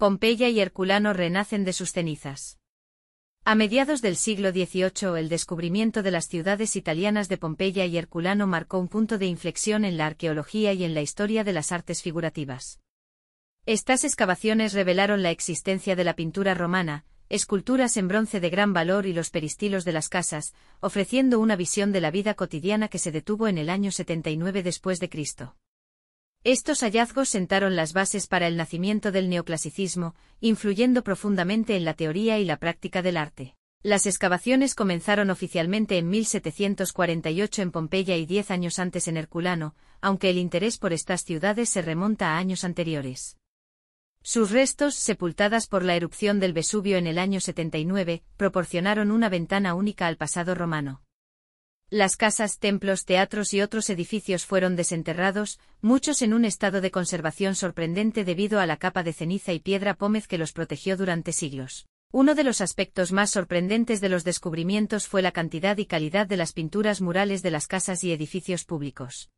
Pompeya y Herculano renacen de sus cenizas. A mediados del siglo XVIII el descubrimiento de las ciudades italianas de Pompeya y Herculano marcó un punto de inflexión en la arqueología y en la historia de las artes figurativas. Estas excavaciones revelaron la existencia de la pintura romana, esculturas en bronce de gran valor y los peristilos de las casas, ofreciendo una visión de la vida cotidiana que se detuvo en el año 79 después de Cristo. Estos hallazgos sentaron las bases para el nacimiento del neoclasicismo, influyendo profundamente en la teoría y la práctica del arte. Las excavaciones comenzaron oficialmente en 1748 en Pompeya y diez años antes en Herculano, aunque el interés por estas ciudades se remonta a años anteriores. Sus restos, sepultadas por la erupción del Vesubio en el año 79, proporcionaron una ventana única al pasado romano. Las casas, templos, teatros y otros edificios fueron desenterrados, muchos en un estado de conservación sorprendente debido a la capa de ceniza y piedra pómez que los protegió durante siglos. Uno de los aspectos más sorprendentes de los descubrimientos fue la cantidad y calidad de las pinturas murales de las casas y edificios públicos.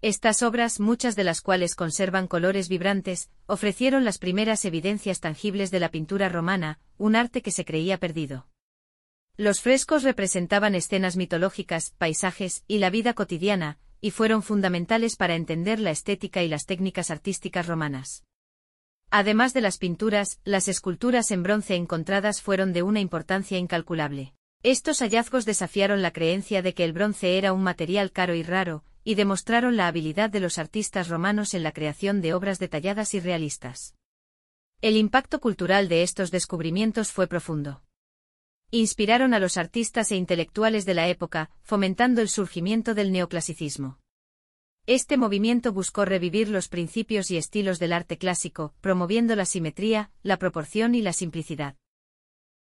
Estas obras, muchas de las cuales conservan colores vibrantes, ofrecieron las primeras evidencias tangibles de la pintura romana, un arte que se creía perdido. Los frescos representaban escenas mitológicas, paisajes y la vida cotidiana, y fueron fundamentales para entender la estética y las técnicas artísticas romanas. Además de las pinturas, las esculturas en bronce encontradas fueron de una importancia incalculable. Estos hallazgos desafiaron la creencia de que el bronce era un material caro y raro, y demostraron la habilidad de los artistas romanos en la creación de obras detalladas y realistas. El impacto cultural de estos descubrimientos fue profundo. Inspiraron a los artistas e intelectuales de la época, fomentando el surgimiento del neoclasicismo. Este movimiento buscó revivir los principios y estilos del arte clásico, promoviendo la simetría, la proporción y la simplicidad.